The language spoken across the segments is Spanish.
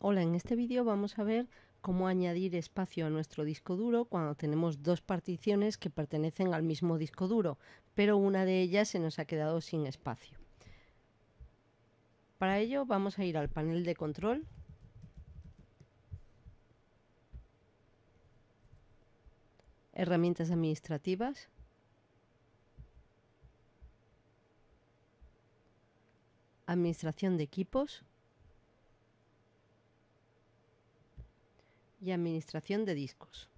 Hola, en este vídeo vamos a ver cómo añadir espacio a nuestro disco duro cuando tenemos dos particiones que pertenecen al mismo disco duro, pero una de ellas se nos ha quedado sin espacio. Para ello vamos a ir al panel de control Herramientas administrativas Administración de equipos y administración de discos.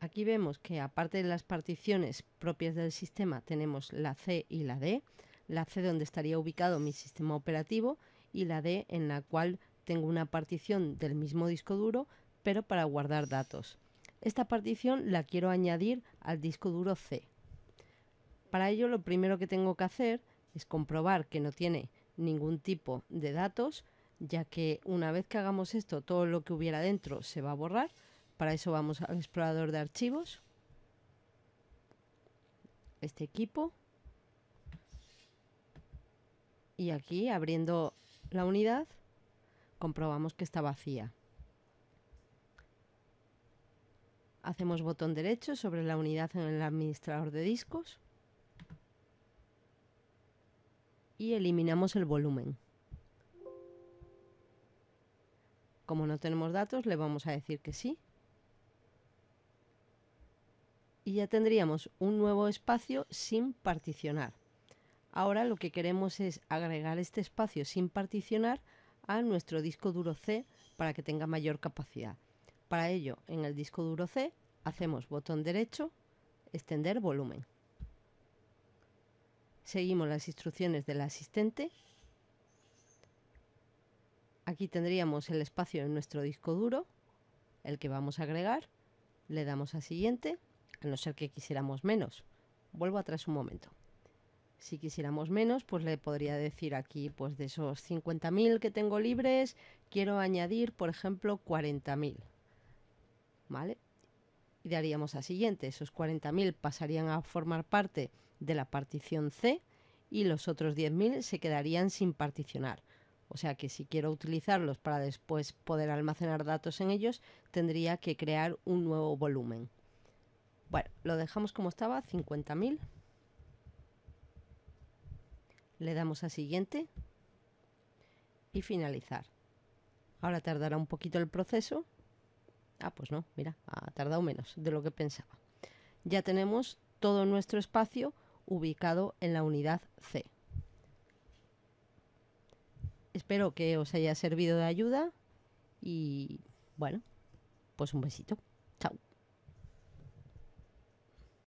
Aquí vemos que aparte de las particiones propias del sistema tenemos la C y la D, la C donde estaría ubicado mi sistema operativo y la D en la cual tengo una partición del mismo disco duro pero para guardar datos. Esta partición la quiero añadir al disco duro C. Para ello lo primero que tengo que hacer es comprobar que no tiene ningún tipo de datos ya que una vez que hagamos esto, todo lo que hubiera dentro se va a borrar. Para eso vamos al explorador de archivos, este equipo, y aquí abriendo la unidad, comprobamos que está vacía. Hacemos botón derecho sobre la unidad en el administrador de discos y eliminamos el volumen. Como no tenemos datos, le vamos a decir que sí. Y ya tendríamos un nuevo espacio sin particionar. Ahora lo que queremos es agregar este espacio sin particionar a nuestro disco duro C para que tenga mayor capacidad. Para ello, en el disco duro C hacemos botón derecho, extender volumen. Seguimos las instrucciones del asistente Aquí tendríamos el espacio en nuestro disco duro, el que vamos a agregar. Le damos a siguiente, a no ser que quisiéramos menos. Vuelvo atrás un momento. Si quisiéramos menos, pues le podría decir aquí, pues de esos 50.000 que tengo libres, quiero añadir, por ejemplo, 40.000. ¿Vale? Y daríamos a siguiente. Esos 40.000 pasarían a formar parte de la partición C y los otros 10.000 se quedarían sin particionar. O sea que si quiero utilizarlos para después poder almacenar datos en ellos, tendría que crear un nuevo volumen. Bueno, lo dejamos como estaba, 50.000. Le damos a siguiente y finalizar. Ahora tardará un poquito el proceso. Ah, pues no, mira, ha tardado menos de lo que pensaba. Ya tenemos todo nuestro espacio ubicado en la unidad C. Espero que os haya servido de ayuda y bueno, pues un besito.